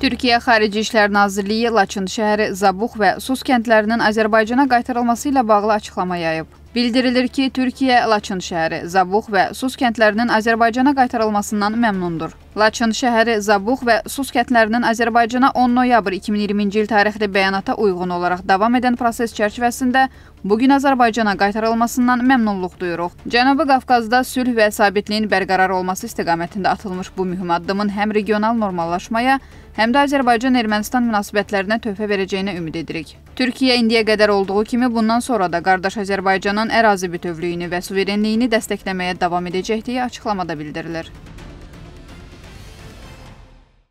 Türkiyə Xarici İşlər Nazirliyi Laçın şəhəri, Zabux və Sus kəndlərinin Azərbaycana qaytarılması ilə bağlı açıqlama yayıb. Bildirilir ki, Türkiyə Laçın şəhəri, Zabux və Sus kəndlərinin Azərbaycana qaytarılmasından məmnundur. Laçın şəhəri Zabux və Sus kəndlərinin Azərbaycana 10 noyabr 2020-ci il tarixli bəyanata uyğun olaraq davam edən proses çərçivəsində bugün Azərbaycana qaytarılmasından məmnunluq duyuruq. Cənubi Qafqazda sülh və sabitliyin bərqərar olması istiqamətində atılmış bu mühüm addımın həm regional normallaşmaya, həm də Azərbaycan-Ermənistan münasibətlərinə töhfə verəcəyinə ümid edirik. Türkiyə indiyə qədər olduğu kimi bundan sonra da qardaş Azərbaycanın ərazi bütövlüyünü və suverenliyini dəstəkləməyə davam edəcəkdiyi açıqlamada bildirilir.